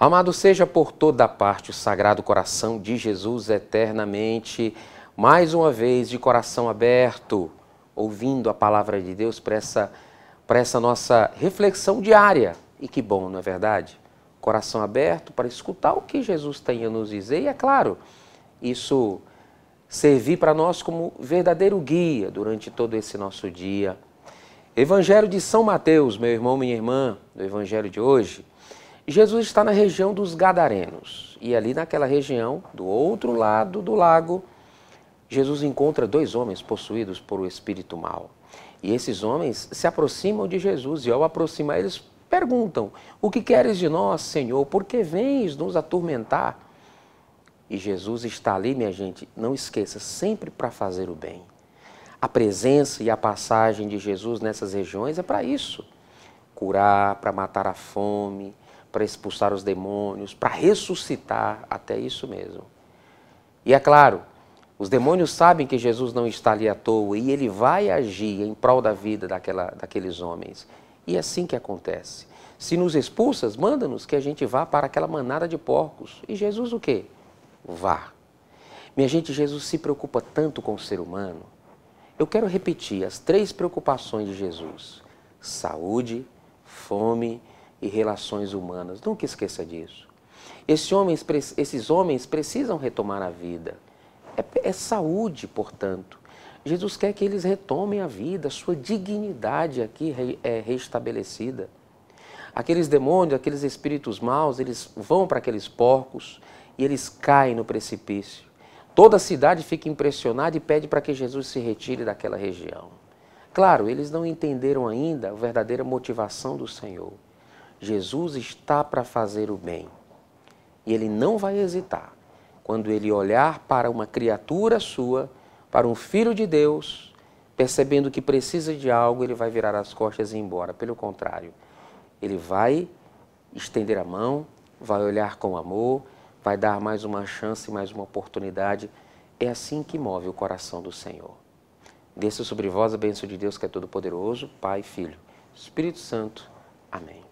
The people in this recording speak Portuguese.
Amado seja por toda parte o Sagrado Coração de Jesus eternamente, mais uma vez de coração aberto, ouvindo a palavra de Deus para essa, para essa nossa reflexão diária. E que bom, não é verdade? Coração aberto para escutar o que Jesus tem a nos dizer, e é claro, isso servir para nós como verdadeiro guia durante todo esse nosso dia. Evangelho de São Mateus, meu irmão, minha irmã, do Evangelho de hoje. Jesus está na região dos Gadarenos. E ali naquela região, do outro lado do lago, Jesus encontra dois homens possuídos por o espírito mal. E esses homens se aproximam de Jesus e ao aproximar eles perguntam: "O que queres de nós, Senhor? Por que vens nos atormentar?" E Jesus está ali, minha gente, não esqueça, sempre para fazer o bem. A presença e a passagem de Jesus nessas regiões é para isso. Curar, para matar a fome, para expulsar os demônios, para ressuscitar, até isso mesmo. E é claro, os demônios sabem que Jesus não está ali à toa e ele vai agir em prol da vida daquela, daqueles homens. E é assim que acontece. Se nos expulsas, manda-nos que a gente vá para aquela manada de porcos. E Jesus o quê? Vá. Minha gente, Jesus se preocupa tanto com o ser humano. Eu quero repetir as três preocupações de Jesus: saúde, fome e relações humanas. Nunca esqueça disso. Esse homens, esses homens precisam retomar a vida. É, é saúde, portanto. Jesus quer que eles retomem a vida, sua dignidade aqui re, é restabelecida. Aqueles demônios, aqueles espíritos maus, eles vão para aqueles porcos e eles caem no precipício. Toda a cidade fica impressionada e pede para que Jesus se retire daquela região. Claro, eles não entenderam ainda a verdadeira motivação do Senhor. Jesus está para fazer o bem. E ele não vai hesitar quando ele olhar para uma criatura sua, para um filho de Deus, percebendo que precisa de algo, ele vai virar as costas e ir embora. Pelo contrário, ele vai estender a mão, vai olhar com amor, vai dar mais uma chance, mais uma oportunidade. É assim que move o coração do Senhor. Desça sobre vós a bênção de Deus que é todo-poderoso, Pai, Filho, Espírito Santo. Amém.